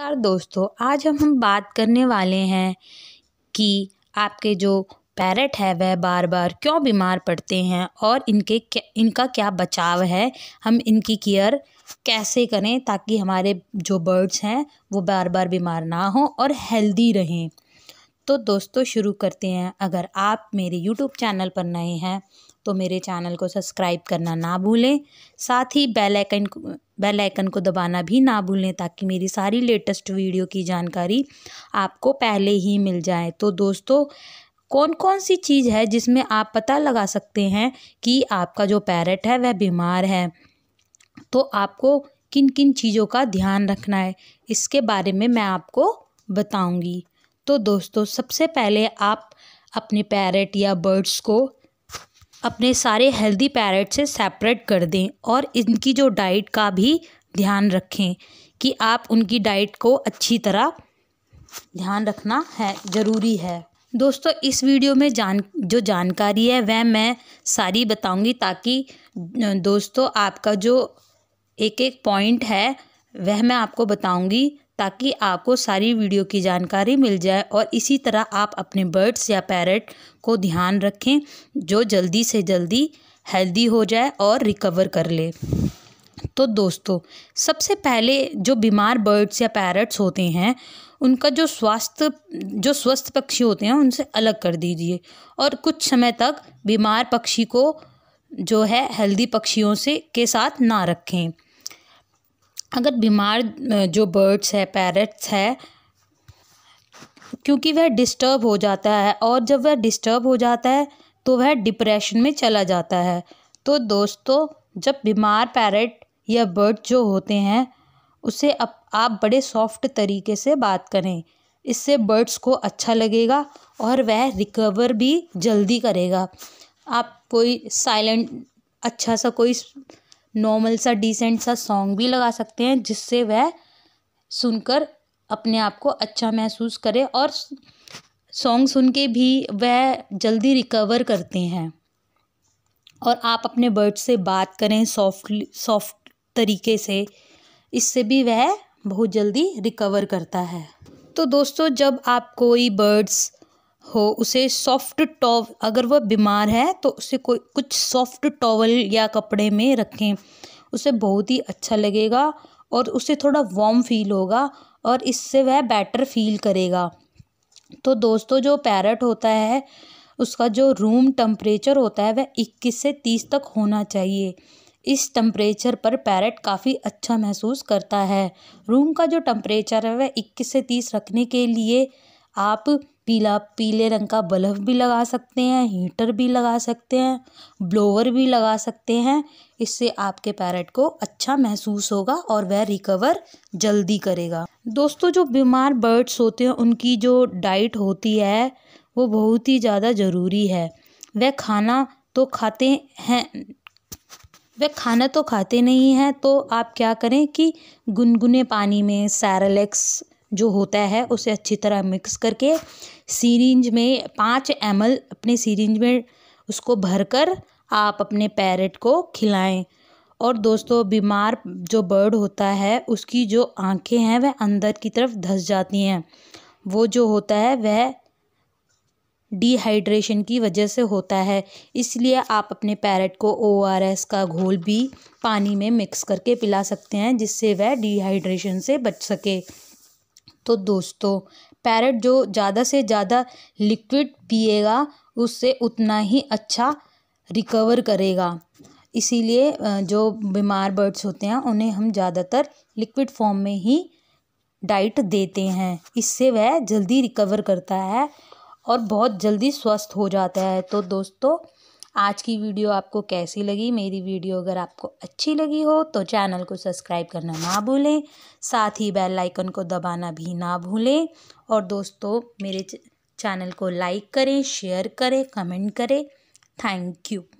नमस्कार दोस्तों आज हम हम बात करने वाले हैं कि आपके जो पैरट है वह बार बार क्यों बीमार पड़ते हैं और इनके क्या, इनका क्या बचाव है हम इनकी केयर कैसे करें ताकि हमारे जो बर्ड्स हैं वो बार बार बीमार ना हों और हेल्दी रहें तो दोस्तों शुरू करते हैं अगर आप मेरे यूट्यूब चैनल पर नए हैं तो मेरे चैनल को सब्सक्राइब करना ना भूलें साथ ही बेल आइकन बेल आइकन को दबाना भी ना भूलें ताकि मेरी सारी लेटेस्ट वीडियो की जानकारी आपको पहले ही मिल जाए तो दोस्तों कौन कौन सी चीज़ है जिसमें आप पता लगा सकते हैं कि आपका जो पैरट है वह बीमार है तो आपको किन किन चीज़ों का ध्यान रखना है इसके बारे में मैं आपको बताऊंगी तो दोस्तों सबसे पहले आप अपने पैरट या बर्ड्स को अपने सारे हेल्दी पैरेट से सेपरेट कर दें और इनकी जो डाइट का भी ध्यान रखें कि आप उनकी डाइट को अच्छी तरह ध्यान रखना है ज़रूरी है दोस्तों इस वीडियो में जान जो जानकारी है वह मैं सारी बताऊंगी ताकि दोस्तों आपका जो एक एक पॉइंट है वह मैं आपको बताऊंगी ताकि आपको सारी वीडियो की जानकारी मिल जाए और इसी तरह आप अपने बर्ड्स या पैरट को ध्यान रखें जो जल्दी से जल्दी हेल्दी हो जाए और रिकवर कर ले तो दोस्तों सबसे पहले जो बीमार बर्ड्स या पैरट्स होते हैं उनका जो स्वास्थ्य जो स्वस्थ पक्षी होते हैं उनसे अलग कर दीजिए और कुछ समय तक बीमार पक्षी को जो है हेल्दी पक्षियों से के साथ ना रखें अगर बीमार जो बर्ड्स है पैरट्स है क्योंकि वह डिस्टर्ब हो जाता है और जब वह डिस्टर्ब हो जाता है तो वह डिप्रेशन में चला जाता है तो दोस्तों जब बीमार पैरट या बर्ड जो होते हैं उसे अब आप बड़े सॉफ्ट तरीके से बात करें इससे बर्ड्स को अच्छा लगेगा और वह रिकवर भी जल्दी करेगा आप कोई साइलेंट अच्छा सा कोई नॉर्मल सा डिसेंट सा सॉन्ग भी लगा सकते हैं जिससे वह सुनकर अपने आप को अच्छा महसूस करे और सॉन्ग सुन के भी वह जल्दी रिकवर करते हैं और आप अपने बर्ड से बात करें सॉफ्टली सॉफ्ट तरीके से इससे भी वह बहुत जल्दी रिकवर करता है तो दोस्तों जब आप कोई बर्ड्स हो उसे सॉफ्ट टॉव अगर वह बीमार है तो उसे कोई कुछ सॉफ्ट टॉवल या कपड़े में रखें उसे बहुत ही अच्छा लगेगा और उसे थोड़ा वार्म फील होगा और इससे वह बेटर फील करेगा तो दोस्तों जो पैरट होता है उसका जो रूम टम्परेचर होता है वह इक्कीस से तीस तक होना चाहिए इस टम्परेचर पर पैरट काफ़ी अच्छा महसूस करता है रूम का जो टम्परेचर है वह इक्कीस से तीस रखने के लिए आप पीला पीले रंग का बल्ब भी लगा सकते हैं हीटर भी लगा सकते हैं ब्लोअर भी लगा सकते हैं इससे आपके पैरेट को अच्छा महसूस होगा और वह रिकवर जल्दी करेगा दोस्तों जो बीमार बर्ड्स होते हैं उनकी जो डाइट होती है वो बहुत ही ज़्यादा ज़रूरी है वह खाना तो खाते हैं वह खाना तो खाते नहीं हैं तो आप क्या करें कि गुनगुने पानी में सैरलेक्स जो होता है उसे अच्छी तरह मिक्स करके सीरेंज में पाँच एम अपने सीरेंज में उसको भर कर आप अपने पैरेट को खिलाएं और दोस्तों बीमार जो बर्ड होता है उसकी जो आंखें हैं वह अंदर की तरफ धस जाती हैं वो जो होता है वह डिहाइड्रेशन की वजह से होता है इसलिए आप अपने पैरेट को ओ आर एस का घोल भी पानी में मिक्स करके पिला सकते हैं जिससे वह डिहाइड्रेशन से बच सके तो दोस्तों पैरट जो ज़्यादा से ज़्यादा लिक्विड पिएगा उससे उतना ही अच्छा रिकवर करेगा इसीलिए जो बीमार बर्ड्स होते हैं उन्हें हम ज़्यादातर लिक्विड फॉर्म में ही डाइट देते हैं इससे वह जल्दी रिकवर करता है और बहुत जल्दी स्वस्थ हो जाता है तो दोस्तों आज की वीडियो आपको कैसी लगी मेरी वीडियो अगर आपको अच्छी लगी हो तो चैनल को सब्सक्राइब करना ना भूलें साथ ही बेल आइकन को दबाना भी ना भूलें और दोस्तों मेरे चैनल को लाइक करें शेयर करें कमेंट करें थैंक यू